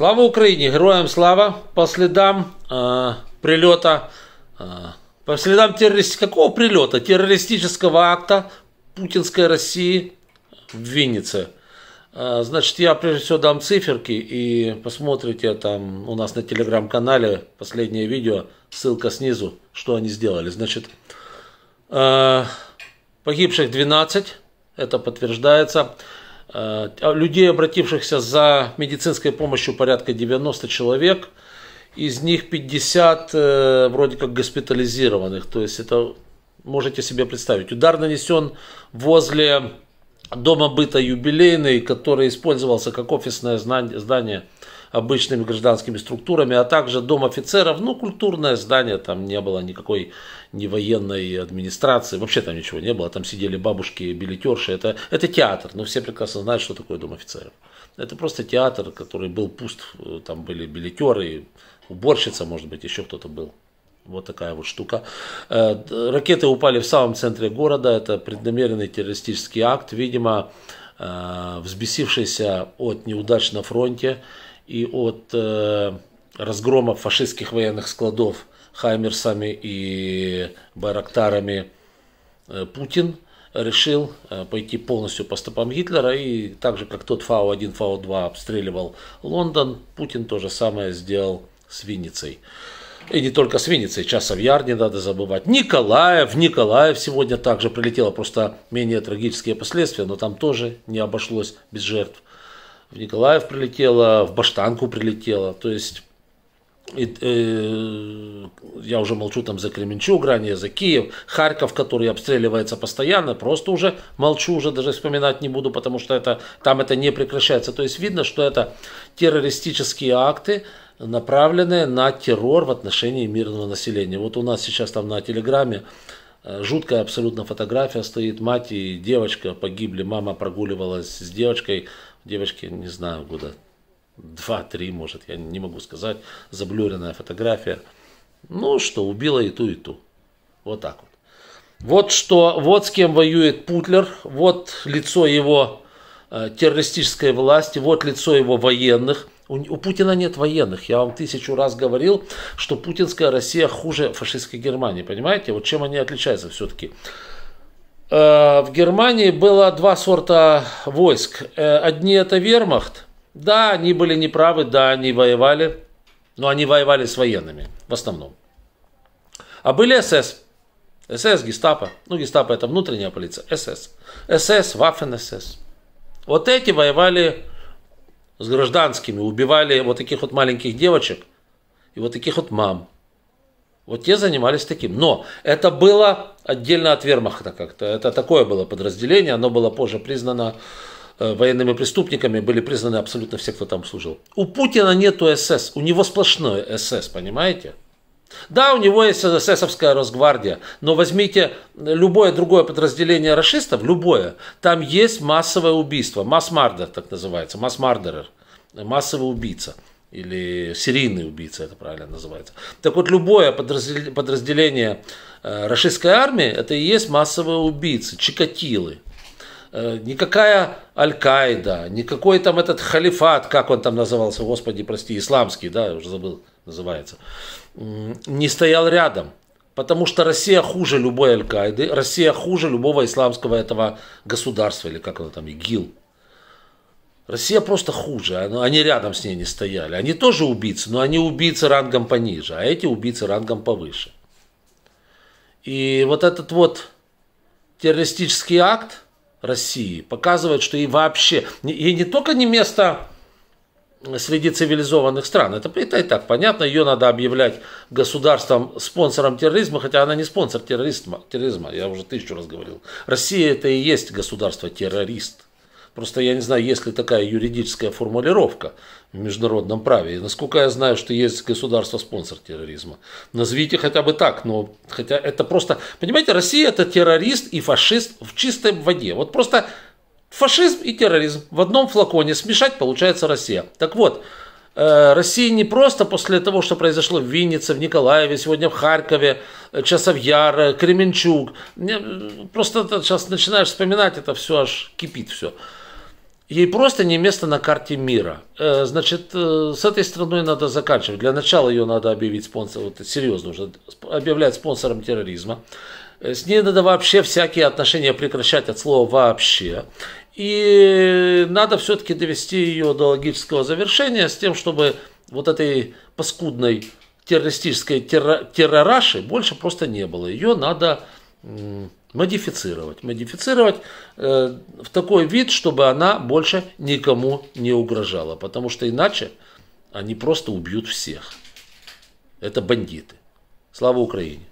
Слава Украине, Героям слава! По следам э, прилета, э, по следам террорист... какого прилета? Террористического акта путинской России в Виннице. Э, значит, я прежде всего дам циферки и посмотрите там у нас на телеграм-канале последнее видео, ссылка снизу, что они сделали. Значит, э, погибших 12, это подтверждается. Э, а людей, обратившихся за медицинской помощью, порядка 90 человек. Из них 50 э, вроде как госпитализированных. То есть это можете себе представить. Удар нанесен возле дома быта юбилейный, который использовался как офисное здание обычными гражданскими структурами, а также дом офицеров, ну, культурное здание, там не было никакой ни военной администрации, вообще там ничего не было, там сидели бабушки, билетерши, это, это театр, но все прекрасно знают, что такое дом офицеров. Это просто театр, который был пуст, э, там были билетеры, уборщица, может быть, еще кто-то был. Вот такая вот штука. Э, ракеты упали в самом центре города. Это преднамеренный террористический акт. Видимо, э, взбесившийся от неудач на фронте и от э, разгрома фашистских военных складов Хаймерсами и Байрактарами э, Путин решил э, пойти полностью по стопам Гитлера и так же, как тот Фау-1, Фау-2 обстреливал Лондон, Путин то же самое сделал с Винницей. И не только с Винницей, часов в не надо забывать. Николаев, Николаев сегодня также прилетело, просто менее трагические последствия, но там тоже не обошлось без жертв в Николаев прилетела, в Баштанку прилетела. То есть и, э, я уже молчу там за Кременчуг, ранее за Киев, Харьков, который обстреливается постоянно, просто уже молчу, уже даже вспоминать не буду, потому что это, там это не прекращается. То есть видно, что это террористические акты, направленные на террор в отношении мирного населения. Вот у нас сейчас там на Телеграме э, жуткая абсолютно фотография стоит, мать и девочка погибли, мама прогуливалась с девочкой, девочки, не знаю, года два-три, может, я не могу сказать, заблюренная фотография. Ну что, убила и ту, и ту. Вот так вот. Вот что, вот с кем воюет Путлер, вот лицо его э, террористической власти, вот лицо его военных. У, у Путина нет военных. Я вам тысячу раз говорил, что путинская Россия хуже фашистской Германии. Понимаете? Вот чем они отличаются все-таки. Э, в Германии было два сорта войск. Э, одни это вермахт. Да, они были неправы, да, они воевали, но они воевали с военными в основном. А были СС. СС, гестапо. Ну, гестапо это внутренняя полиция. СС. СС, ваффен СС. Вот эти воевали с гражданскими, убивали вот таких вот маленьких девочек и вот таких вот мам. Вот те занимались таким. Но это было отдельно от вермахта как-то. Это такое было подразделение, оно было позже признано э, военными преступниками, были признаны абсолютно все, кто там служил. У Путина нету СС, у него сплошное СС, понимаете? Да, у него есть эсэсовская Росгвардия, но возьмите любое другое подразделение расистов, любое, там есть массовое убийство, масс-мардер так называется, масс-мардерер, массовый убийца или серийный убийца, это правильно называется. Так вот, любое подразделение э, российской армии, это и есть массовые убийцы, чикатилы. Э, никакая Аль-Каида, никакой там этот халифат, как он там назывался, господи, прости, исламский, да, уже забыл, называется, не стоял рядом. Потому что Россия хуже любой Аль-Каиды, Россия хуже любого исламского этого государства, или как оно там, ИГИЛ, Россия просто хуже, они рядом с ней не стояли. Они тоже убийцы, но они убийцы рангом пониже, а эти убийцы рангом повыше. И вот этот вот террористический акт России показывает, что и вообще, и не только не место среди цивилизованных стран. Это, это и так понятно, ее надо объявлять государством спонсором терроризма, хотя она не спонсор терроризма, терроризма я уже тысячу раз говорил. Россия это и есть государство-террорист. Просто я не знаю, есть ли такая юридическая формулировка в международном праве. И насколько я знаю, что есть государство-спонсор терроризма. Назовите хотя бы так, но хотя это просто... Понимаете, Россия это террорист и фашист в чистой воде. Вот просто фашизм и терроризм в одном флаконе смешать получается Россия. Так вот, Э, России не просто после того, что произошло в Виннице, в Николаеве, сегодня в Харькове, э, Часовьяр, Кременчуг. Э, просто сейчас начинаешь вспоминать это все, аж кипит все. Ей просто не место на карте мира. Значит, с этой страной надо заканчивать. Для начала ее надо объявить спонсором, вот серьезно уже, объявлять спонсором терроризма. Э, с ней надо вообще всякие отношения прекращать от слова «вообще». И надо все-таки довести ее до логического завершения с тем, чтобы вот этой паскудной террористической терро- террораши больше просто не было. Ее надо модифицировать. Модифицировать э, в такой вид, чтобы она больше никому не угрожала. Потому что иначе они просто убьют всех. Это бандиты. Слава Украине!